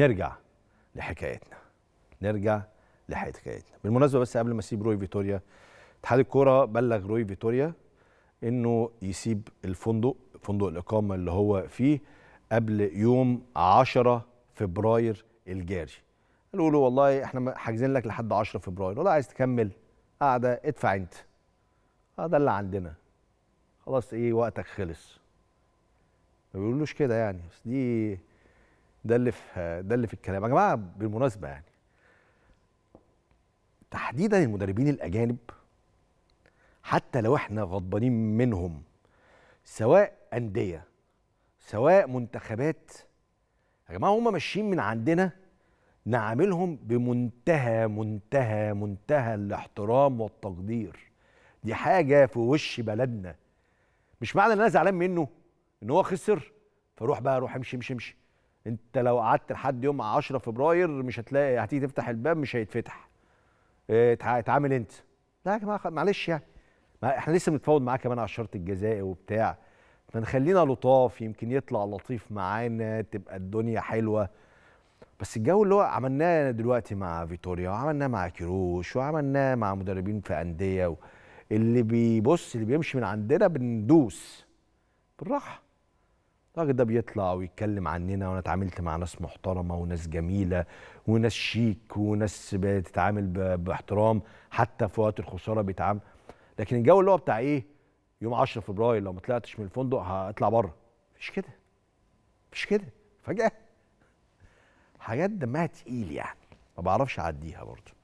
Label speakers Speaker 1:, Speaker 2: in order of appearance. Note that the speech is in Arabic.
Speaker 1: نرجع لحكايتنا نرجع لحكايتنا بالمناسبه بس قبل ما اسيب روي فيتوريا اتحاد الكوره بلغ روي فيتوريا انه يسيب الفندق فندق الاقامه اللي هو فيه قبل يوم 10 فبراير الجاري قالوا له والله احنا حاجزين لك لحد 10 فبراير ولا عايز تكمل قاعده ادفع انت اه ده اللي عندنا خلاص ايه وقتك خلص ما بيقولوش كده يعني بس دي ده اللي في ده اللي في الكلام يا جماعه بالمناسبه يعني تحديدا المدربين الاجانب حتى لو احنا غضبانين منهم سواء انديه سواء منتخبات يا جماعه هم ماشيين من عندنا نعاملهم بمنتهى منتهى منتهى الاحترام والتقدير دي حاجه في وش بلدنا مش معنى ان انا زعلان منه ان هو خسر فروح بقى روح امشي امشي امشي انت لو قعدت لحد يوم 10 فبراير مش هتلاقي هتيجي تفتح الباب مش هيتفتح اه، اتعامل انت لا يا جماعه معلش يعني احنا لسه بنتفاوض معاه كمان على الشرط الجزائي وبتاع فنخلينا لطاف يمكن يطلع لطيف معانا تبقى الدنيا حلوه بس الجو اللي هو عملناه دلوقتي مع فيتوريا وعملناه مع كيروش وعملناه مع مدربين في انديه اللي بيبص اللي بيمشي من عندنا بندوس بالراحه الراجل ده بيطلع ويتكلم عننا وانا اتعاملت مع ناس محترمه وناس جميله وناس شيك وناس بتتعامل باحترام حتى في وقت الخساره بيتعامل لكن الجو اللي هو بتاع ايه يوم 10 فبراير لو ما طلعتش من الفندق هطلع بره مفيش كده مفيش كده فجاه حاجات دمها تقيل يعني ما بعرفش اعديها برضه